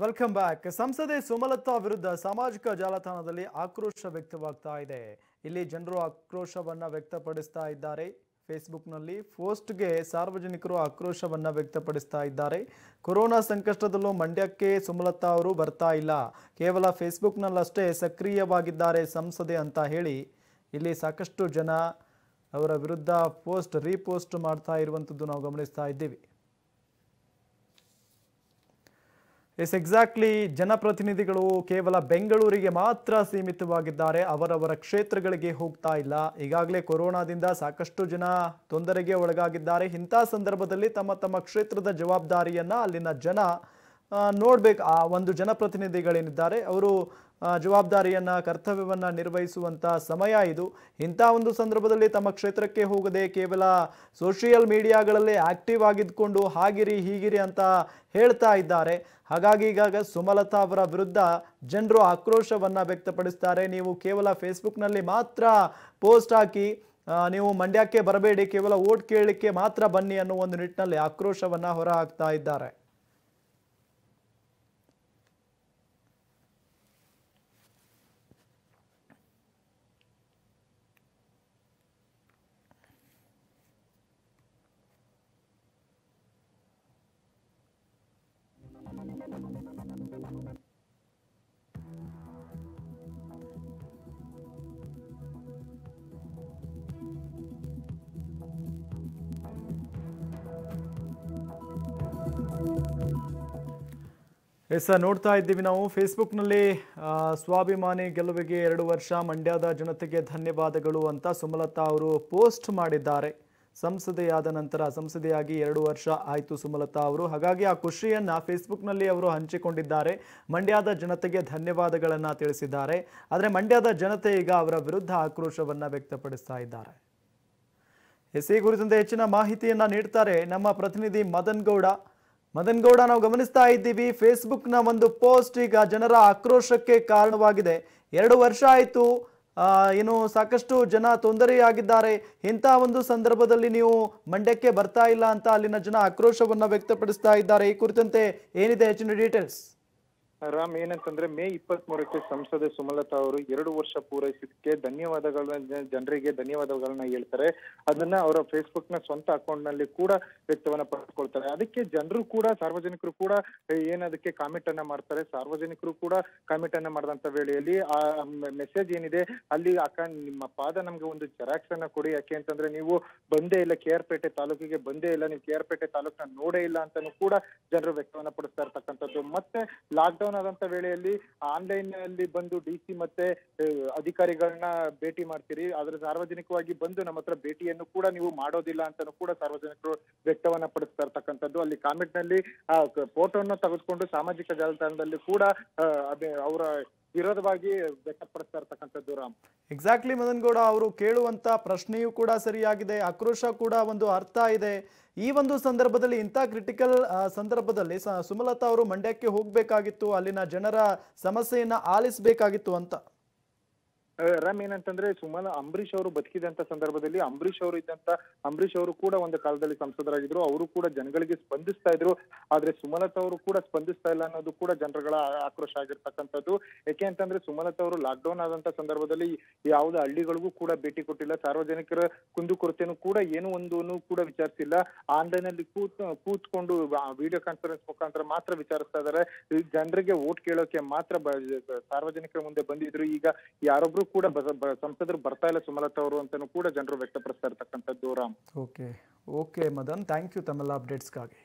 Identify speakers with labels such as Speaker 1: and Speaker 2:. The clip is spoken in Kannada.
Speaker 1: ವೆಲ್ಕಮ್ ಬ್ಯಾಕ್ ಸಂಸದೆ ಸುಮಲತಾ ವಿರುದ್ಧ ಸಾಮಾಜಿಕ ಜಾಲತಾಣದಲ್ಲಿ ಆಕ್ರೋಶ ವ್ಯಕ್ತವಾಗ್ತಾ ಇದೆ ಇಲ್ಲಿ ಜನರು ಆಕ್ರೋಶವನ್ನು ವ್ಯಕ್ತಪಡಿಸ್ತಾ ಇದ್ದಾರೆ ಫೇಸ್ಬುಕ್ನಲ್ಲಿ ಪೋಸ್ಟ್ಗೆ ಸಾರ್ವಜನಿಕರು ಆಕ್ರೋಶವನ್ನು ವ್ಯಕ್ತಪಡಿಸ್ತಾ ಇದ್ದಾರೆ ಕೊರೋನಾ ಸಂಕಷ್ಟದಲ್ಲೂ ಮಂಡ್ಯಕ್ಕೆ ಸುಮಲತಾ ಅವರು ಬರ್ತಾ ಇಲ್ಲ ಕೇವಲ ಫೇಸ್ಬುಕ್ನಲ್ಲಷ್ಟೇ ಸಕ್ರಿಯವಾಗಿದ್ದಾರೆ ಸಂಸದೆ ಅಂತ ಹೇಳಿ ಇಲ್ಲಿ ಸಾಕಷ್ಟು ಜನ ಅವರ ವಿರುದ್ಧ ಪೋಸ್ಟ್ ರೀಪೋಸ್ಟ್ ಮಾಡ್ತಾ ಇರುವಂಥದ್ದು ನಾವು ಗಮನಿಸ್ತಾ ಇದ್ದೀವಿ ಎಸ್ ಎಕ್ಸಾಕ್ಟ್ಲಿ ಜನಪ್ರತಿನಿಧಿಗಳು ಕೇವಲ ಬೆಂಗಳೂರಿಗೆ ಮಾತ್ರ ಸೀಮಿತವಾಗಿದ್ದಾರೆ ಅವರವರ ಕ್ಷೇತ್ರಗಳಿಗೆ ಹೋಗ್ತಾ ಇಲ್ಲ ಈಗಾಗಲೇ ಕೊರೋನಾದಿಂದ ಸಾಕಷ್ಟು ಜನ ತೊಂದರೆಗೆ ಒಳಗಾಗಿದ್ದಾರೆ ಇಂಥ ಸಂದರ್ಭದಲ್ಲಿ ತಮ್ಮ ತಮ್ಮ ಕ್ಷೇತ್ರದ ಜವಾಬ್ದಾರಿಯನ್ನು ಅಲ್ಲಿನ ಜನ ನೋಡ್ಬೇಕು ಆ ಒಂದು ಜನಪ್ರತಿನಿಧಿಗಳೇನಿದ್ದಾರೆ ಅವರು ಜವಾಬ್ದಾರಿಯನ್ನು ಕರ್ತವ್ಯವನ್ನು ನಿರ್ವಹಿಸುವಂಥ ಸಮಯ ಇದು ಇಂಥ ಒಂದು ಸಂದರ್ಭದಲ್ಲಿ ತಮ್ಮ ಕ್ಷೇತ್ರಕ್ಕೆ ಹೋಗದೆ ಕೇವಲ ಸೋಷಿಯಲ್ ಮೀಡಿಯಾಗಳಲ್ಲಿ ಆ್ಯಕ್ಟಿವ್ ಆಗಿದ್ಕೊಂಡು ಹಾಗಿರಿ ಹೀಗಿರಿ ಅಂತ ಹೇಳ್ತಾ ಇದ್ದಾರೆ ಹಾಗಾಗಿ ಈಗಾಗ ಸುಮಲತಾ ಅವರ ವಿರುದ್ಧ ಜನರು ಆಕ್ರೋಶವನ್ನು ವ್ಯಕ್ತಪಡಿಸ್ತಾರೆ ನೀವು ಕೇವಲ ಫೇಸ್ಬುಕ್ನಲ್ಲಿ ಮಾತ್ರ ಪೋಸ್ಟ್ ಹಾಕಿ ನೀವು ಮಂಡ್ಯಕ್ಕೆ ಬರಬೇಡಿ ಕೇವಲ ಓಟ್ ಕೇಳಲಿಕ್ಕೆ ಮಾತ್ರ ಬನ್ನಿ ಅನ್ನೋ ಒಂದು ನಿಟ್ಟಿನಲ್ಲಿ ಆಕ್ರೋಶವನ್ನು ಹೊರಹಾಕ್ತಾ ಇದ್ದಾರೆ ಎಸ್ ನೋಡ್ತಾ ಇದ್ದೀವಿ ನಾವು ಫೇಸ್ಬುಕ್ನಲ್ಲಿ ಸ್ವಾಭಿಮಾನಿ ಗೆಲುವಿಗೆ ಎರಡು ವರ್ಷ ಮಂಡ್ಯದ ಜನತೆಗೆ ಧನ್ಯವಾದಗಳು ಅಂತ ಸುಮಲತಾ ಅವರು ಪೋಸ್ಟ್ ಮಾಡಿದ್ದಾರೆ ಸಂಸದೆಯಾದ ನಂತರ ಸಂಸದೆಯಾಗಿ ಎರಡು ವರ್ಷ ಆಯಿತು ಸುಮಲತಾ ಅವರು ಹಾಗಾಗಿ ಆ ಖುಷಿಯನ್ನು ಫೇಸ್ಬುಕ್ನಲ್ಲಿ ಅವರು ಹಂಚಿಕೊಂಡಿದ್ದಾರೆ ಮಂಡ್ಯದ ಜನತೆಗೆ ಧನ್ಯವಾದಗಳನ್ನು ತಿಳಿಸಿದ್ದಾರೆ ಆದರೆ ಮಂಡ್ಯದ ಜನತೆ ಈಗ ಅವರ ವಿರುದ್ಧ ಆಕ್ರೋಶವನ್ನು ವ್ಯಕ್ತಪಡಿಸ್ತಾ ಇದ್ದಾರೆ ಎಸ್ ಈ ಕುರಿತಂತೆ ಹೆಚ್ಚಿನ ಮಾಹಿತಿಯನ್ನು ನೀಡ್ತಾರೆ ನಮ್ಮ ಪ್ರತಿನಿಧಿ ಮದನ್ ಗೌಡ ಮದನ್ ಗೌಡ ನಾವು ಗಮನಿಸ್ತಾ ಇದ್ದೀವಿ ನ ಒಂದು ಪೋಸ್ಟ್ ಈಗ ಜನರ ಆಕ್ರೋಶಕ್ಕೆ ಕಾರಣವಾಗಿದೆ ಎರಡು ವರ್ಷ ಆಯಿತು ಏನು ಸಾಕಷ್ಟು ಜನ ತೊಂದರೆಯಾಗಿದ್ದಾರೆ ಇಂಥ ಒಂದು ಸಂದರ್ಭದಲ್ಲಿ ನೀವು ಮಂಡ್ಯಕ್ಕೆ ಬರ್ತಾ ಇಲ್ಲ ಅಂತ ಅಲ್ಲಿನ ಜನ ಆಕ್ರೋಶವನ್ನು ವ್ಯಕ್ತಪಡಿಸ್ತಾ ಇದ್ದಾರೆ ಈ ಕುರಿತಂತೆ ಏನಿದೆ ಹೆಚ್ಚಿನ ಡೀಟೇಲ್ಸ್
Speaker 2: ರಾಮ್ ಏನಂತಂದ್ರೆ ಮೇ ಇಪ್ಪತ್ತ್ ಮೂರಕ್ಕೆ ಸಂಸದೆ ಸುಮಲತಾ ಅವರು ಎರಡು ವರ್ಷ ಪೂರೈಸಿದಕ್ಕೆ ಧನ್ಯವಾದಗಳನ್ನ ಜನರಿಗೆ ಧನ್ಯವಾದಗಳನ್ನ ಹೇಳ್ತಾರೆ ಅದನ್ನ ಅವರ ಫೇಸ್ಬುಕ್ ನ ಸ್ವಂತ ಅಕೌಂಟ್ ನಲ್ಲಿ ಕೂಡ ವ್ಯಕ್ತವನ್ನ ಪಡೆದುಕೊಳ್ತಾರೆ ಅದಕ್ಕೆ ಜನರು ಕೂಡ ಸಾರ್ವಜನಿಕರು ಕೂಡ ಏನದಕ್ಕೆ ಕಾಮೆಂಟ್ ಅನ್ನ ಮಾಡ್ತಾರೆ ಸಾರ್ವಜನಿಕರು ಕೂಡ ಕಾಮೆಂಟ್ ಅನ್ನ ಮಾಡಿದಂತ ವೇಳೆಯಲ್ಲಿ ಆ ಮೆಸೇಜ್ ಏನಿದೆ ಅಲ್ಲಿ ಅಕ್ಕ ನಿಮ್ಮ ಪಾದ ನಮ್ಗೆ ಒಂದು ಜೆರಾಕ್ಸ್ ಅನ್ನ ಕೊಡಿ ಯಾಕೆ ಅಂತಂದ್ರೆ ನೀವು ಬಂದೇ ಇಲ್ಲ ಕೆ ಆರ್ ಪೇಟೆ ತಾಲೂಕಿಗೆ ಬಂದೇ ಇಲ್ಲ ನೀವು ಕೆ ಆರ್ ಪೇಟೆ ತಾಲೂಕನ್ನ ನೋಡೇ ಇಲ್ಲ ಅಂತಾನು ಕೂಡ ಜನರು ವ್ಯಕ್ತವನ್ನ ಪಡಿಸ್ತಾ ಇರ್ತಕ್ಕಂಥದ್ದು ಮತ್ತೆ ಲಾಕ್ಡೌನ್ ಲಾಕ್ಡೌನ್ ಆದಂತ ವೇಳೆಯಲ್ಲಿ ಆನ್ಲೈನ್ ನಲ್ಲಿ ಬಂದು ಡಿ ಸಿ ಮತ್ತೆ ಅಧಿಕಾರಿಗಳನ್ನ ಭೇಟಿ ಮಾಡ್ತೀರಿ ಆದ್ರೆ ಸಾರ್ವಜನಿಕವಾಗಿ ಬಂದು ನಮ್ಮ ಹತ್ರ ಭೇಟಿಯನ್ನು ಕೂಡ ನೀವು ಮಾಡೋದಿಲ್ಲ ಅಂತಾನು ಕೂಡ ಸಾರ್ವಜನಿಕರು ವ್ಯಕ್ತವನ್ನ ಪಡಿಸ್ತಾ ಇರ್ತಕ್ಕಂಥದ್ದು ಅಲ್ಲಿ ಕಾಮೆಂಟ್ ನಲ್ಲಿ ಫೋಟೋನ ತೆಗೆದುಕೊಂಡು ಸಾಮಾಜಿಕ ಜಾಲತಾಣದಲ್ಲಿ ಕೂಡ ಅವರ ವಿರೋಧವಾಗಿ ವ್ಯಕ್ತಪಡಿಸ್ತಾ ಇರ್ತಕ್ಕಂಥದ್ದು ರಾಮ್
Speaker 1: ಎಕ್ಸಾಕ್ಟ್ಲಿ ಮದನ್ ಗೌಡ ಅವರು ಕೇಳುವಂತ ಪ್ರಶ್ನೆಯೂ ಕೂಡ ಸರಿಯಾಗಿದೆ ಆಕ್ರೋಶ ಕೂಡ ಒಂದು ಅರ್ಥ ಇದೆ ಈ ಒಂದು ಸಂದರ್ಭದಲ್ಲಿ ಇಂಥ ಕ್ರಿಟಿಕಲ್ ಸಂದರ್ಭದಲ್ಲಿ ಸುಮಲತಾ ಅವರು ಮಂಡ್ಯಕ್ಕೆ ಹೋಗಬೇಕಾಗಿತ್ತು ಅಲ್ಲಿನ ಜನರ ಸಮಸ್ಯೆಯನ್ನ ಆಲಿಸಬೇಕಾಗಿತ್ತು ಅಂತ
Speaker 2: ರಾಮ್ ಏನಂತಂದ್ರೆ ಸುಮನ ಅಂಬರೀಷ್ ಅವರು ಬದುಕಿದಂತ ಸಂದರ್ಭದಲ್ಲಿ ಅಂಬರೀಷ್ ಅವರು ಇದ್ದಂತ ಅಂಬರೀಷ್ ಅವರು ಕೂಡ ಒಂದು ಕಾಲದಲ್ಲಿ ಸಂಸದರಾಗಿದ್ರು ಅವರು ಕೂಡ ಜನಗಳಿಗೆ ಸ್ಪಂದಿಸ್ತಾ ಇದ್ರು ಆದ್ರೆ ಸುಮಲತಾ ಅವರು ಕೂಡ ಸ್ಪಂದಿಸ್ತಾ ಇಲ್ಲ ಅನ್ನೋದು ಕೂಡ ಜನರುಗಳ ಆಕ್ರೋಶ ಆಗಿರ್ತಕ್ಕಂಥದ್ದು ಯಾಕೆ ಅಂತಂದ್ರೆ ಸುಮಲತಾ ಅವರು ಲಾಕ್ಡೌನ್ ಆದಂತ ಸಂದರ್ಭದಲ್ಲಿ ಯಾವುದೇ ಹಳ್ಳಿಗಳಿಗೂ ಕೂಡ ಭೇಟಿ ಕೊಟ್ಟಿಲ್ಲ ಸಾರ್ವಜನಿಕರ ಕುಂದುಕೊರತೆನೂ ಕೂಡ ಏನು ಒಂದು ಕೂಡ ವಿಚಾರಿಸಿಲ್ಲ ಆನ್ಲೈನ್ ಅಲ್ಲಿ ಕೂತ್ ಕೂತ್ಕೊಂಡು ವಿಡಿಯೋ ಕಾನ್ಫರೆನ್ಸ್ ಮುಖಾಂತರ ಮಾತ್ರ ವಿಚಾರಿಸ್ತಾ ಇದ್ದಾರೆ ಜನರಿಗೆ ವೋಟ್ ಕೇಳೋಕೆ ಮಾತ್ರ ಸಾರ್ವಜನಿಕರ ಮುಂದೆ ಬಂದಿದ್ರು ಈಗ ಯಾರೊಬ್ರು ಕೂಡ ಸಂಸದರು ಬರ್ತಾ ಇಲ್ಲ ಸುಮಲತಾ ಅವರು ಅಂತ ಕೂಡ ಜನರು ವ್ಯಕ್ತಪಡಿಸ್ತಾ ಇರ್ತಕ್ಕಂಥದ್ದು Ram
Speaker 1: okay okay Madan thank you ತಮ್ಮೆಲ್ಲ ಅಪ್ಡೇಟ್ಸ್ಗಾಗಿ